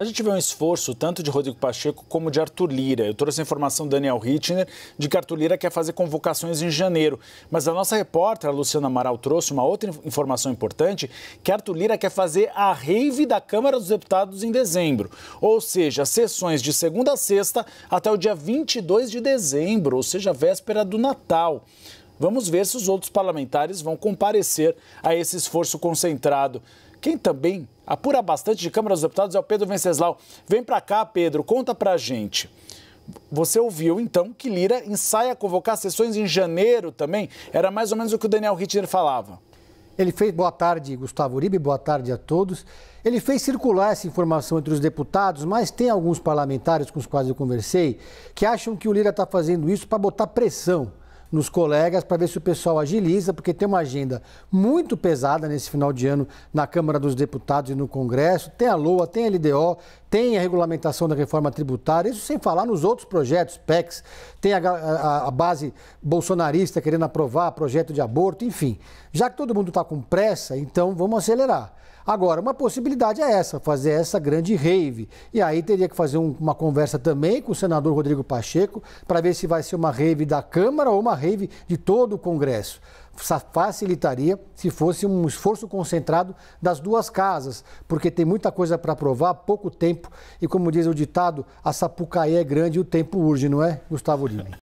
A gente vê um esforço tanto de Rodrigo Pacheco como de Arthur Lira. Eu trouxe a informação do Daniel Rittner de que Arthur Lira quer fazer convocações em janeiro. Mas a nossa repórter, a Luciana Amaral, trouxe uma outra informação importante, que Arthur Lira quer fazer a rave da Câmara dos Deputados em dezembro. Ou seja, sessões de segunda a sexta até o dia 22 de dezembro, ou seja, véspera do Natal. Vamos ver se os outros parlamentares vão comparecer a esse esforço concentrado. Quem também apura bastante de Câmara dos Deputados é o Pedro Venceslau. Vem para cá, Pedro, conta para a gente. Você ouviu então que Lira ensaia convocar sessões em janeiro também? Era mais ou menos o que o Daniel Ritter falava. Ele fez boa tarde, Gustavo Uribe, boa tarde a todos. Ele fez circular essa informação entre os deputados, mas tem alguns parlamentares com os quais eu conversei que acham que o Lira está fazendo isso para botar pressão nos colegas para ver se o pessoal agiliza, porque tem uma agenda muito pesada nesse final de ano na Câmara dos Deputados e no Congresso. Tem a LOA, tem a LDO, tem a regulamentação da reforma tributária, isso sem falar nos outros projetos, PECs, tem a, a, a base bolsonarista querendo aprovar projeto de aborto, enfim. Já que todo mundo está com pressa, então vamos acelerar. Agora, uma possibilidade é essa, fazer essa grande rave. E aí teria que fazer um, uma conversa também com o senador Rodrigo Pacheco para ver se vai ser uma rave da Câmara ou uma rave de todo o Congresso facilitaria se fosse um esforço concentrado das duas casas, porque tem muita coisa para provar, pouco tempo e, como diz o ditado, a sapucaí é grande e o tempo urge, não é, Gustavo Lima?